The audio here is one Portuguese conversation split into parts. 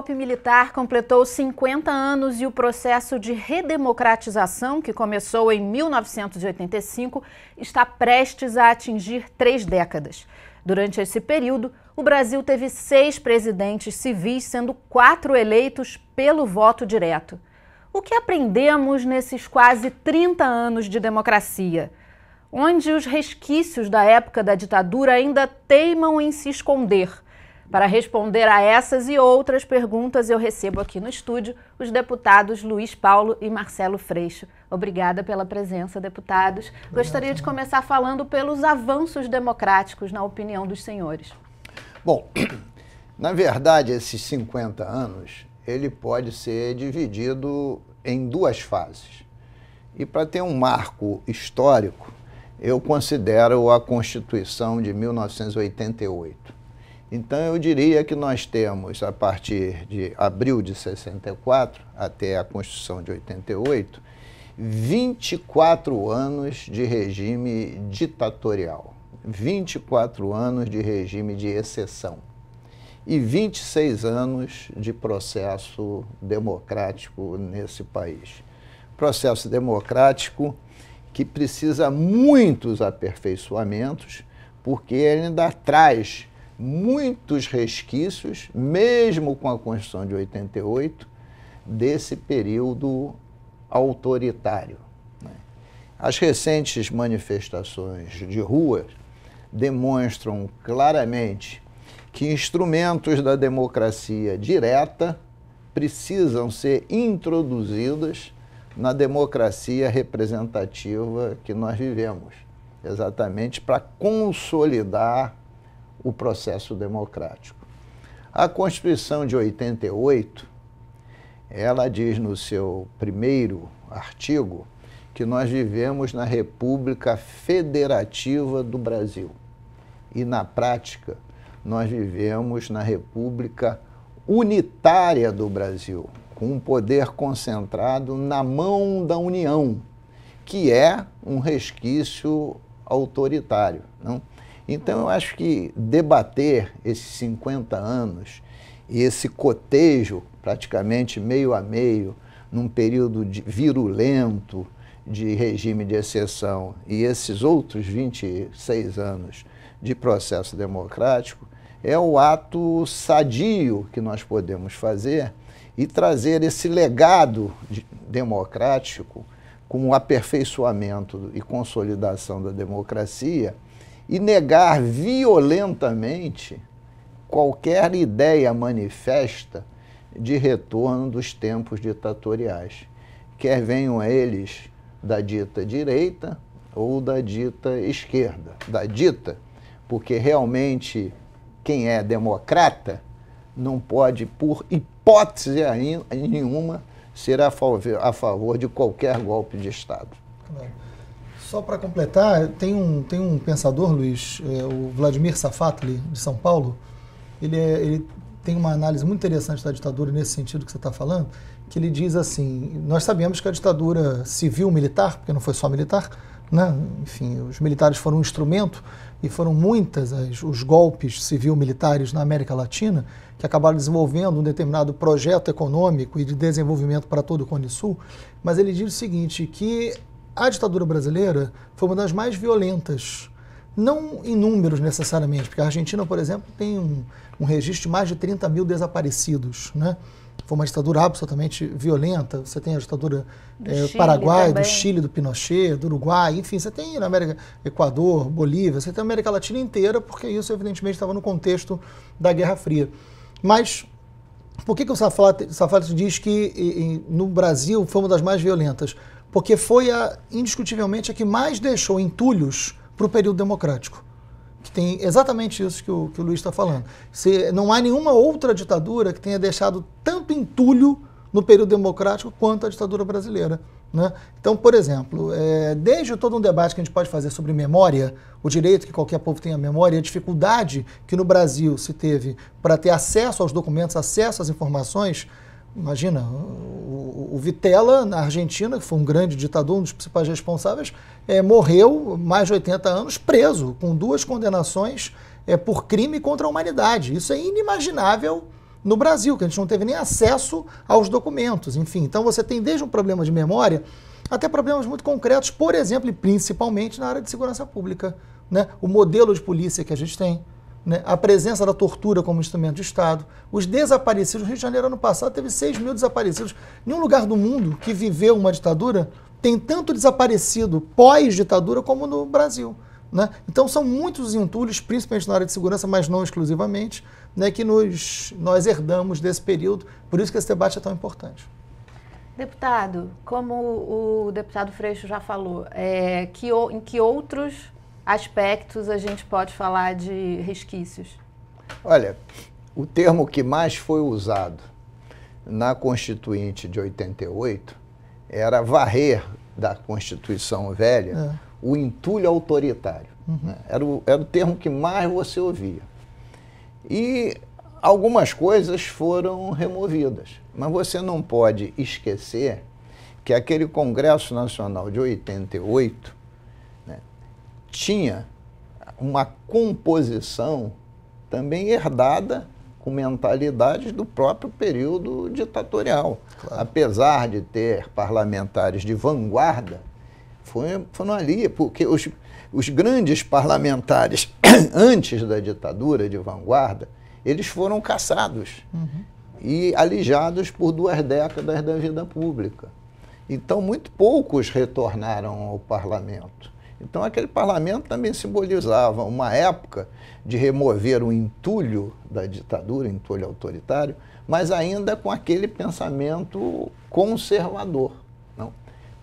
golpe militar completou 50 anos e o processo de redemocratização, que começou em 1985, está prestes a atingir três décadas. Durante esse período, o Brasil teve seis presidentes civis, sendo quatro eleitos pelo voto direto. O que aprendemos nesses quase 30 anos de democracia? Onde os resquícios da época da ditadura ainda teimam em se esconder? Para responder a essas e outras perguntas, eu recebo aqui no estúdio os deputados Luiz Paulo e Marcelo Freixo. Obrigada pela presença, deputados. Gostaria de começar falando pelos avanços democráticos, na opinião dos senhores. Bom, na verdade, esses 50 anos, ele pode ser dividido em duas fases. E para ter um marco histórico, eu considero a Constituição de 1988 então, eu diria que nós temos, a partir de abril de 64 até a Constituição de 88, 24 anos de regime ditatorial, 24 anos de regime de exceção e 26 anos de processo democrático nesse país. Processo democrático que precisa muitos aperfeiçoamentos, porque ele ainda traz muitos resquícios, mesmo com a Constituição de 88, desse período autoritário. Né? As recentes manifestações de rua demonstram claramente que instrumentos da democracia direta precisam ser introduzidos na democracia representativa que nós vivemos, exatamente para consolidar o processo democrático. A Constituição de 88, ela diz no seu primeiro artigo que nós vivemos na República Federativa do Brasil. E na prática, nós vivemos na República Unitária do Brasil, com um poder concentrado na mão da União, que é um resquício autoritário. Não? Então eu acho que debater esses 50 anos e esse cotejo praticamente meio a meio num período de virulento de regime de exceção e esses outros 26 anos de processo democrático é o ato sadio que nós podemos fazer e trazer esse legado de, democrático com o aperfeiçoamento e consolidação da democracia e negar violentamente qualquer ideia manifesta de retorno dos tempos ditatoriais, quer venham eles da dita direita ou da dita esquerda. Da dita, porque realmente quem é democrata não pode, por hipótese nenhuma, ser a favor de qualquer golpe de Estado. Claro. Só para completar, tem um, tem um pensador, Luiz, é, o Vladimir Safatli, de São Paulo. Ele, é, ele tem uma análise muito interessante da ditadura nesse sentido que você está falando, que ele diz assim: nós sabemos que a ditadura civil-militar, porque não foi só militar, né? enfim, os militares foram um instrumento e foram muitas as, os golpes civil-militares na América Latina que acabaram desenvolvendo um determinado projeto econômico e de desenvolvimento para todo o Cone Sul. Mas ele diz o seguinte: que a ditadura brasileira foi uma das mais violentas. Não em números necessariamente, porque a Argentina, por exemplo, tem um, um registro de mais de 30 mil desaparecidos. Né? Foi uma ditadura absolutamente violenta. Você tem a ditadura do é, Paraguai, também. do Chile, do Pinochet, do Uruguai, enfim, você tem na América, Equador, Bolívia, você tem a América Latina inteira, porque isso evidentemente estava no contexto da Guerra Fria. Mas por que, que o Safate, diz que e, e, no Brasil foi uma das mais violentas? porque foi a, indiscutivelmente a que mais deixou entulhos para o período democrático. Que tem exatamente isso que o, que o Luiz está falando. Se, não há nenhuma outra ditadura que tenha deixado tanto entulho no período democrático quanto a ditadura brasileira. Né? Então, por exemplo, é, desde todo um debate que a gente pode fazer sobre memória, o direito que qualquer povo tem à memória, a dificuldade que no Brasil se teve para ter acesso aos documentos, acesso às informações, imagina, o o Vitella, na Argentina, que foi um grande ditador, um dos principais responsáveis, é, morreu, mais de 80 anos, preso, com duas condenações é, por crime contra a humanidade. Isso é inimaginável no Brasil, que a gente não teve nem acesso aos documentos. Enfim, então você tem desde um problema de memória até problemas muito concretos, por exemplo, e principalmente na área de segurança pública. Né? O modelo de polícia que a gente tem né, a presença da tortura como instrumento de Estado, os desaparecidos. O Rio de Janeiro, ano passado, teve 6 mil desaparecidos. Nenhum lugar do mundo que viveu uma ditadura tem tanto desaparecido pós-ditadura como no Brasil. Né? Então, são muitos entulhos, principalmente na área de segurança, mas não exclusivamente, né, que nos, nós herdamos desse período. Por isso que esse debate é tão importante. Deputado, como o deputado Freixo já falou, é, que, em que outros aspectos a gente pode falar de resquícios? Olha, o termo que mais foi usado na Constituinte de 88 era varrer da Constituição velha é. o entulho autoritário. Uhum. Né? Era, o, era o termo que mais você ouvia. E algumas coisas foram removidas, mas você não pode esquecer que aquele Congresso Nacional de 88 tinha uma composição também herdada com mentalidades do próprio período ditatorial. Claro. Apesar de ter parlamentares de vanguarda, foi, foram ali, porque os, os grandes parlamentares antes da ditadura de vanguarda, eles foram caçados uhum. e alijados por duas décadas da vida pública. Então, muito poucos retornaram ao parlamento. Então, aquele parlamento também simbolizava uma época de remover o entulho da ditadura, entulho autoritário, mas ainda com aquele pensamento conservador. Não?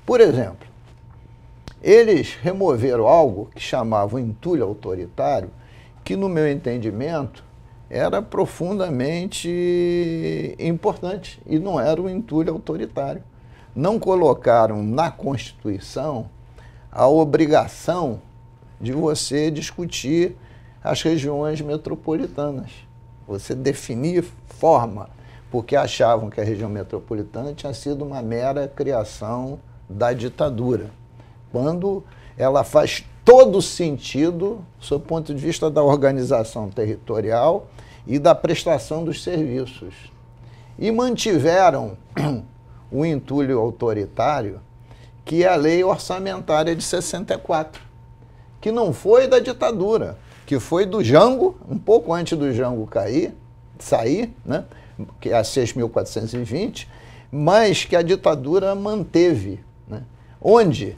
Por exemplo, eles removeram algo que chamavam entulho autoritário, que, no meu entendimento, era profundamente importante e não era um entulho autoritário. Não colocaram na Constituição a obrigação de você discutir as regiões metropolitanas. Você definir forma, porque achavam que a região metropolitana tinha sido uma mera criação da ditadura, quando ela faz todo sentido, sob o ponto de vista da organização territorial e da prestação dos serviços. E mantiveram o entulho autoritário que é a lei orçamentária de 64, que não foi da ditadura, que foi do Jango, um pouco antes do Jango cair, sair, né? que é a 6.420, mas que a ditadura manteve, né? onde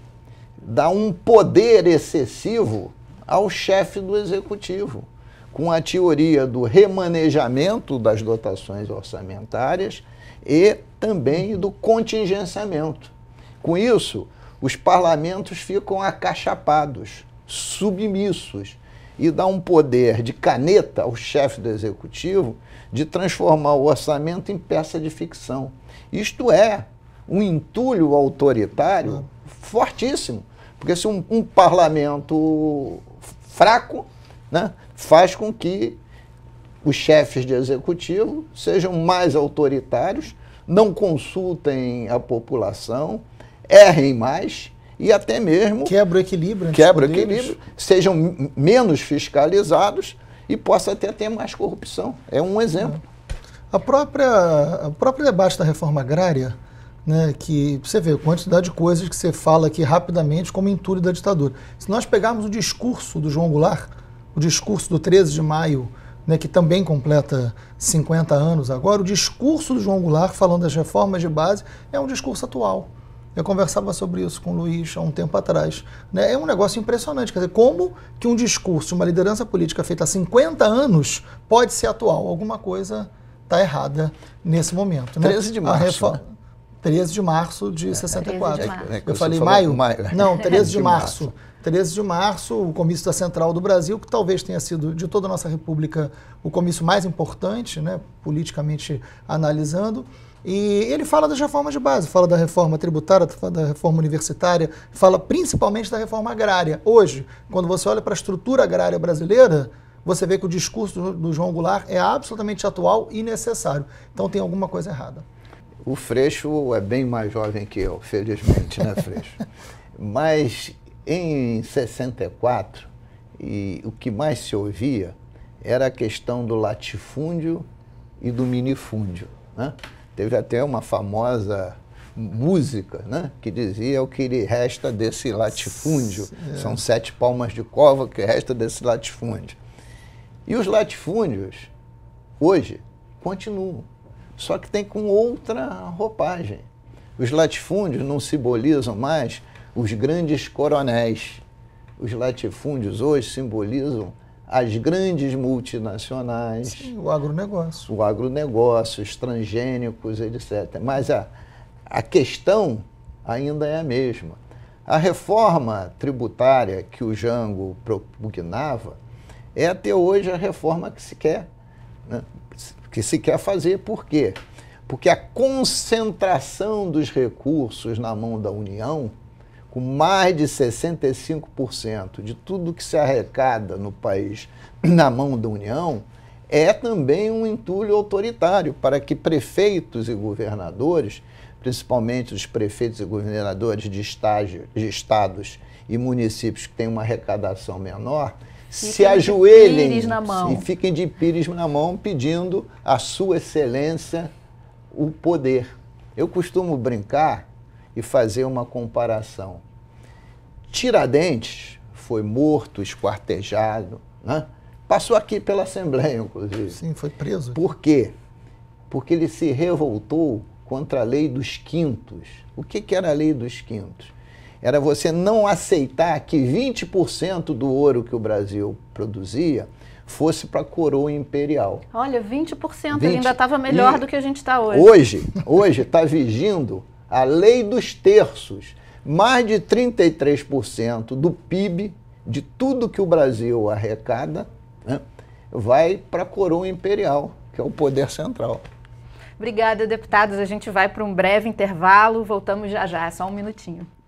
dá um poder excessivo ao chefe do executivo, com a teoria do remanejamento das dotações orçamentárias e também do contingenciamento. Com isso, os parlamentos ficam acachapados, submissos, e dá um poder de caneta ao chefe do executivo de transformar o orçamento em peça de ficção. Isto é um entulho autoritário fortíssimo, porque se um, um parlamento fraco né, faz com que os chefes de executivo sejam mais autoritários, não consultem a população, errem mais e até mesmo. Quebra o equilíbrio. Quebra o equilíbrio, sejam menos fiscalizados e possa até ter mais corrupção. É um exemplo. A própria, o próprio debate da reforma agrária, né, que você vê a quantidade de coisas que você fala aqui rapidamente como entulho da ditadura. Se nós pegarmos o discurso do João Goulart, o discurso do 13 de maio, né, que também completa 50 anos agora, o discurso do João Goulart falando das reformas de base é um discurso atual. Eu conversava sobre isso com o Luiz há um tempo atrás. Né? É um negócio impressionante. Quer dizer, como que um discurso, uma liderança política feita há 50 anos pode ser atual? Alguma coisa está errada nesse momento. Né? 13 de março. Reforma... Né? 13 de março de é, 64. De março. É, é eu falei maio? maio? Não, 13 é, de março. 13 de março, o comício da Central do Brasil, que talvez tenha sido, de toda a nossa república, o comício mais importante, né, politicamente analisando. E ele fala das reformas de base, fala da reforma tributária, fala da reforma universitária, fala principalmente da reforma agrária. Hoje, quando você olha para a estrutura agrária brasileira, você vê que o discurso do João Goulart é absolutamente atual e necessário. Então tem alguma coisa errada. O Freixo é bem mais jovem que eu, felizmente, né, Freixo? Mas em 64, e o que mais se ouvia era a questão do latifúndio e do minifúndio. Né? Teve até uma famosa música, né? Que dizia o que lhe resta desse latifúndio. É. São sete palmas de cova que resta desse latifúndio. E os latifúndios, hoje, continuam. Só que tem com outra roupagem. Os latifúndios não simbolizam mais os grandes coronéis. Os latifúndios hoje simbolizam as grandes multinacionais. Sim, o agronegócio. O agronegócio, os transgênicos, etc. Mas a, a questão ainda é a mesma. A reforma tributária que o Jango propugnava é até hoje a reforma que se quer, né? que se quer fazer. Por quê? Porque a concentração dos recursos na mão da União com mais de 65% de tudo que se arrecada no país na mão da União, é também um entulho autoritário para que prefeitos e governadores, principalmente os prefeitos e governadores de, estágio, de estados e municípios que têm uma arrecadação menor, se ajoelhem e fiquem de pires na mão pedindo à Sua Excelência o poder. Eu costumo brincar e fazer uma comparação. Tiradentes foi morto, esquartejado, né? passou aqui pela Assembleia, inclusive. Sim, foi preso. Por quê? Porque ele se revoltou contra a lei dos quintos. O que, que era a lei dos quintos? Era você não aceitar que 20% do ouro que o Brasil produzia fosse para a coroa imperial. Olha, 20%, 20 ainda estava melhor e do que a gente está hoje. Hoje, hoje está vigindo a lei dos terços. Mais de 33% do PIB, de tudo que o Brasil arrecada, né, vai para a coroa imperial, que é o poder central. Obrigada, deputados. A gente vai para um breve intervalo. Voltamos já já, é só um minutinho.